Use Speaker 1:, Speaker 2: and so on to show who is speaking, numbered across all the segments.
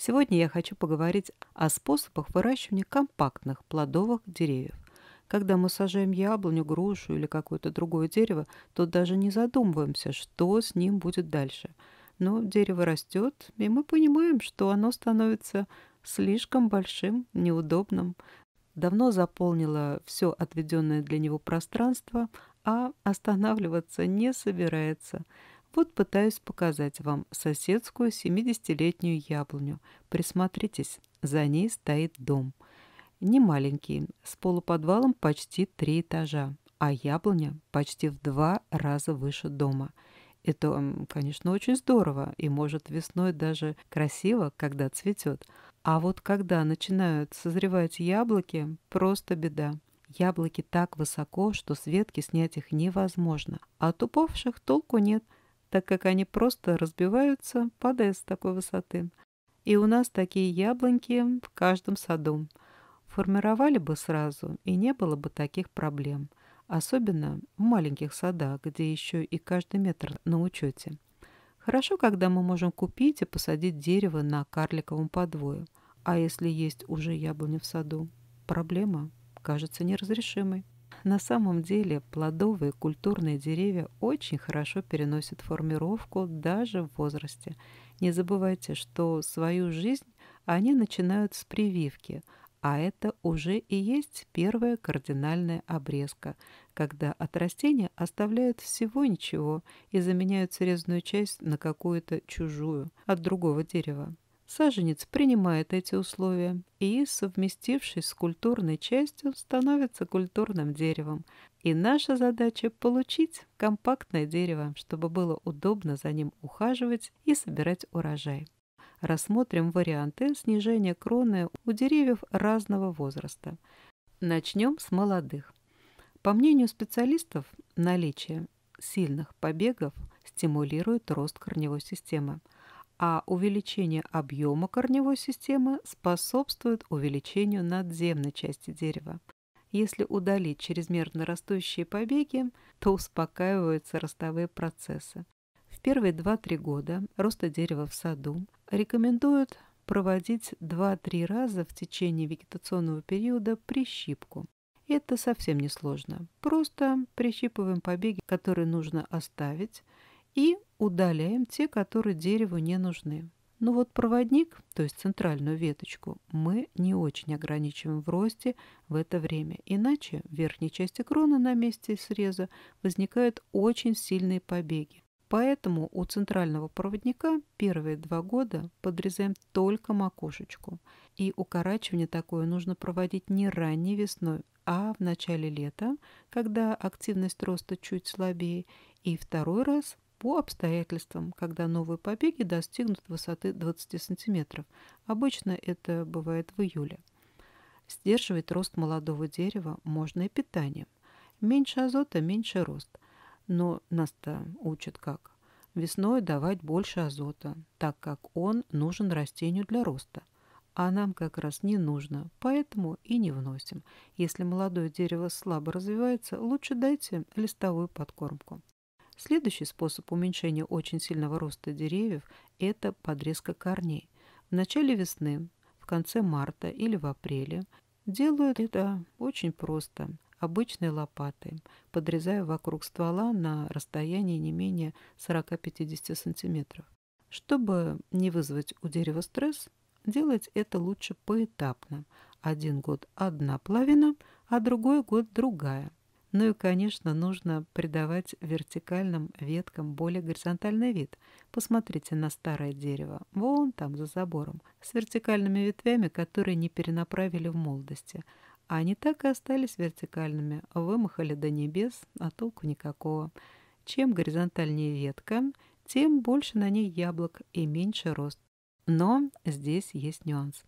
Speaker 1: Сегодня я хочу поговорить о способах выращивания компактных плодовых деревьев. Когда мы сажаем яблоню, грушу или какое-то другое дерево, то даже не задумываемся, что с ним будет дальше. Но дерево растет, и мы понимаем, что оно становится слишком большим, неудобным. Давно заполнило все отведенное для него пространство, а останавливаться не собирается – вот пытаюсь показать вам соседскую 70-летнюю яблоню. Присмотритесь, за ней стоит дом. Не маленький, с полуподвалом почти три этажа, а яблоня почти в два раза выше дома. Это, конечно, очень здорово и может весной даже красиво, когда цветет. А вот когда начинают созревать яблоки, просто беда. Яблоки так высоко, что с ветки снять их невозможно, а от упавших толку нет – так как они просто разбиваются, падая с такой высоты. И у нас такие яблоньки в каждом саду. Формировали бы сразу, и не было бы таких проблем. Особенно в маленьких садах, где еще и каждый метр на учете. Хорошо, когда мы можем купить и посадить дерево на карликовом подвое. А если есть уже яблони в саду? Проблема кажется неразрешимой. На самом деле плодовые культурные деревья очень хорошо переносят формировку даже в возрасте. Не забывайте, что свою жизнь они начинают с прививки, а это уже и есть первая кардинальная обрезка, когда от растения оставляют всего ничего и заменяют срезанную часть на какую-то чужую от другого дерева. Саженец принимает эти условия и, совместившись с культурной частью, становится культурным деревом. И наша задача – получить компактное дерево, чтобы было удобно за ним ухаживать и собирать урожай. Рассмотрим варианты снижения кроны у деревьев разного возраста. Начнем с молодых. По мнению специалистов, наличие сильных побегов стимулирует рост корневой системы – а увеличение объема корневой системы способствует увеличению надземной части дерева. Если удалить чрезмерно растущие побеги, то успокаиваются ростовые процессы. В первые 2-3 года роста дерева в саду рекомендуют проводить 2-3 раза в течение вегетационного периода прищипку. Это совсем не сложно. Просто прищипываем побеги, которые нужно оставить, и удаляем те, которые дереву не нужны. Но ну вот проводник, то есть центральную веточку, мы не очень ограничиваем в росте в это время, иначе в верхней части кроны на месте среза возникают очень сильные побеги. Поэтому у центрального проводника первые два года подрезаем только макушечку. И укорачивание такое нужно проводить не ранней весной, а в начале лета, когда активность роста чуть слабее, и второй раз по обстоятельствам, когда новые побеги достигнут высоты 20 см. Обычно это бывает в июле. Сдерживать рост молодого дерева можно и питанием. Меньше азота – меньше рост. Но нас-то учат как. Весной давать больше азота, так как он нужен растению для роста. А нам как раз не нужно, поэтому и не вносим. Если молодое дерево слабо развивается, лучше дайте листовую подкормку. Следующий способ уменьшения очень сильного роста деревьев – это подрезка корней. В начале весны, в конце марта или в апреле делают это очень просто – обычной лопатой, подрезая вокруг ствола на расстоянии не менее 40-50 см. Чтобы не вызвать у дерева стресс, делать это лучше поэтапно. Один год одна половина, а другой год другая. Ну и, конечно, нужно придавать вертикальным веткам более горизонтальный вид. Посмотрите на старое дерево, вон там, за забором, с вертикальными ветвями, которые не перенаправили в молодости. А они так и остались вертикальными, вымахали до небес, а толку никакого. Чем горизонтальнее ветка, тем больше на ней яблок и меньше рост. Но здесь есть нюанс.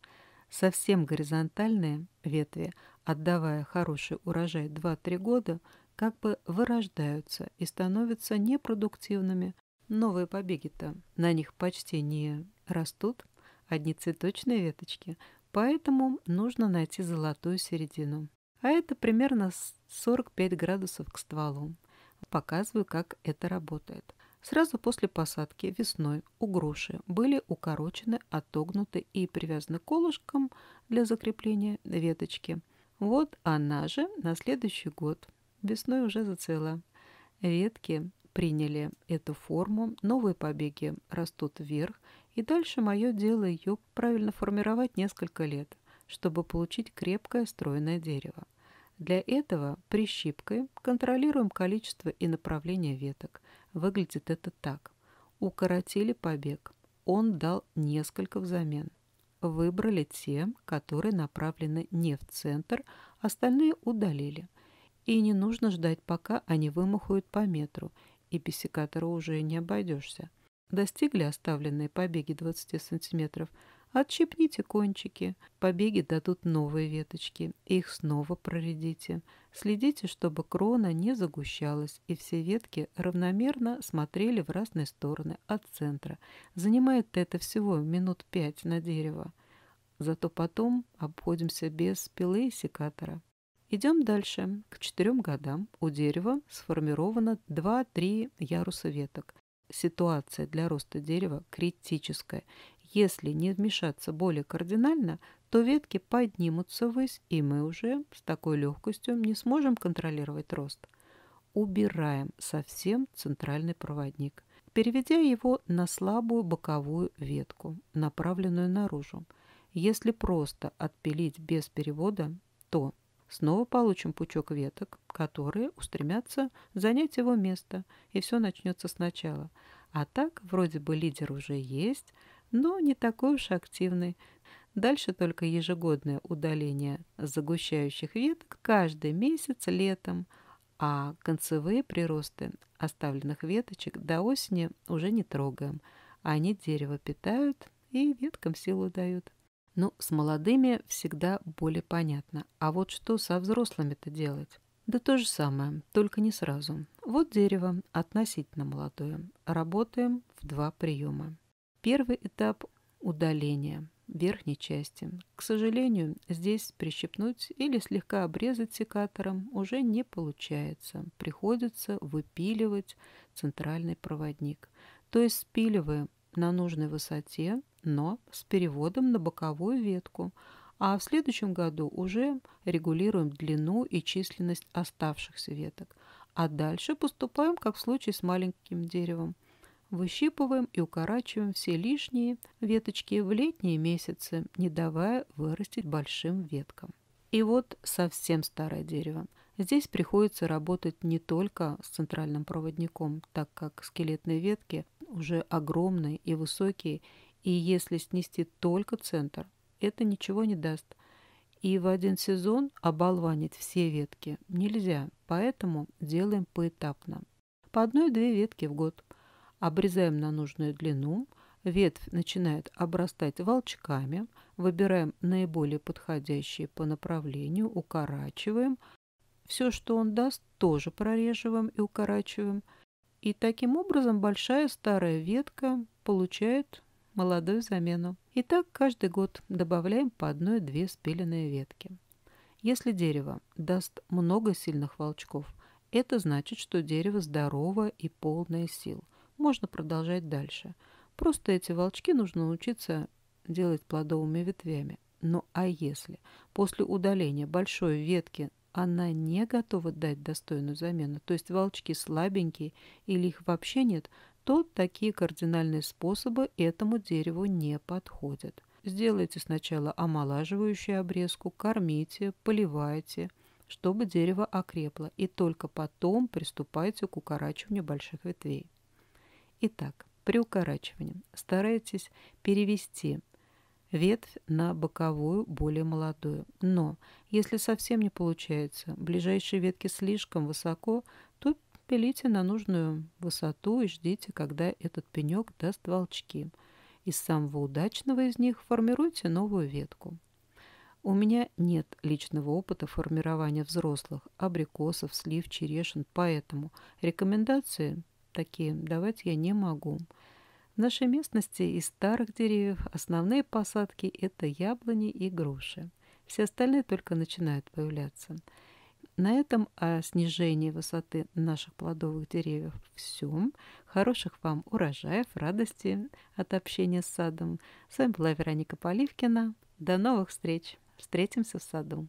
Speaker 1: Совсем горизонтальные ветви отдавая хороший урожай 2-3 года, как бы вырождаются и становятся непродуктивными. Новые побеги-то на них почти не растут, одни цветочные веточки, поэтому нужно найти золотую середину. А это примерно 45 градусов к стволу. Показываю, как это работает. Сразу после посадки весной у груши были укорочены, отогнуты и привязаны колышком для закрепления веточки – вот она же на следующий год весной уже зацвела. Ветки приняли эту форму, новые побеги растут вверх, и дальше мое дело ее правильно формировать несколько лет, чтобы получить крепкое стройное дерево. Для этого прищипкой контролируем количество и направление веток. Выглядит это так. Укоротили побег. Он дал несколько взамен выбрали те, которые направлены не в центр, остальные удалили. И не нужно ждать, пока они вымахают по метру, и без уже не обойдешься. Достигли оставленные побеги 20 сантиметров – Отщепните кончики, побеги дадут новые веточки, их снова проредите. Следите, чтобы крона не загущалась, и все ветки равномерно смотрели в разные стороны от центра. Занимает это всего минут пять на дерево. Зато потом обходимся без пилы и секатора. Идем дальше. К четырем годам у дерева сформировано 2-3 яруса веток. Ситуация для роста дерева критическая. Если не вмешаться более кардинально, то ветки поднимутся ввысь, и мы уже с такой легкостью не сможем контролировать рост. Убираем совсем центральный проводник, переведя его на слабую боковую ветку, направленную наружу. Если просто отпилить без перевода, то снова получим пучок веток, которые устремятся занять его место, и все начнется сначала. А так, вроде бы лидер уже есть – но не такой уж активный. Дальше только ежегодное удаление загущающих веток каждый месяц летом, а концевые приросты оставленных веточек до осени уже не трогаем. Они дерево питают и веткам силу дают. Ну, с молодыми всегда более понятно. А вот что со взрослыми-то делать? Да то же самое, только не сразу. Вот дерево относительно молодое. Работаем в два приема. Первый этап – удаление верхней части. К сожалению, здесь прищипнуть или слегка обрезать секатором уже не получается. Приходится выпиливать центральный проводник. То есть спиливаем на нужной высоте, но с переводом на боковую ветку, а в следующем году уже регулируем длину и численность оставшихся веток, а дальше поступаем, как в случае с маленьким деревом – Выщипываем и укорачиваем все лишние веточки в летние месяцы, не давая вырастить большим веткам. И вот совсем старое дерево. Здесь приходится работать не только с центральным проводником, так как скелетные ветки уже огромные и высокие, и если снести только центр, это ничего не даст. И в один сезон оболванить все ветки нельзя, поэтому делаем поэтапно. По одной-две ветки в год – Обрезаем на нужную длину. Ветвь начинает обрастать волчками. Выбираем наиболее подходящие по направлению, укорачиваем. Все, что он даст, тоже прореживаем и укорачиваем. И таким образом большая старая ветка получает молодую замену. И так каждый год добавляем по одной-две спиленные ветки. Если дерево даст много сильных волчков, это значит, что дерево здоровое и полное сил – можно продолжать дальше. Просто эти волчки нужно научиться делать плодовыми ветвями. Но ну, а если после удаления большой ветки она не готова дать достойную замену, то есть волчки слабенькие или их вообще нет, то такие кардинальные способы этому дереву не подходят. Сделайте сначала омолаживающую обрезку, кормите, поливайте, чтобы дерево окрепло, и только потом приступайте к укорачиванию больших ветвей. Итак, при укорачивании старайтесь перевести ветвь на боковую, более молодую. Но если совсем не получается, ближайшие ветки слишком высоко, то пилите на нужную высоту и ждите, когда этот пенек даст волчки. Из самого удачного из них формируйте новую ветку. У меня нет личного опыта формирования взрослых, абрикосов, слив, черешин, поэтому рекомендации такие давать я не могу. В нашей местности из старых деревьев основные посадки – это яблони и груши. Все остальные только начинают появляться. На этом о а снижении высоты наших плодовых деревьев всем. Хороших вам урожаев, радости от общения с садом. С вами была Вероника Поливкина. До новых встреч. Встретимся в саду.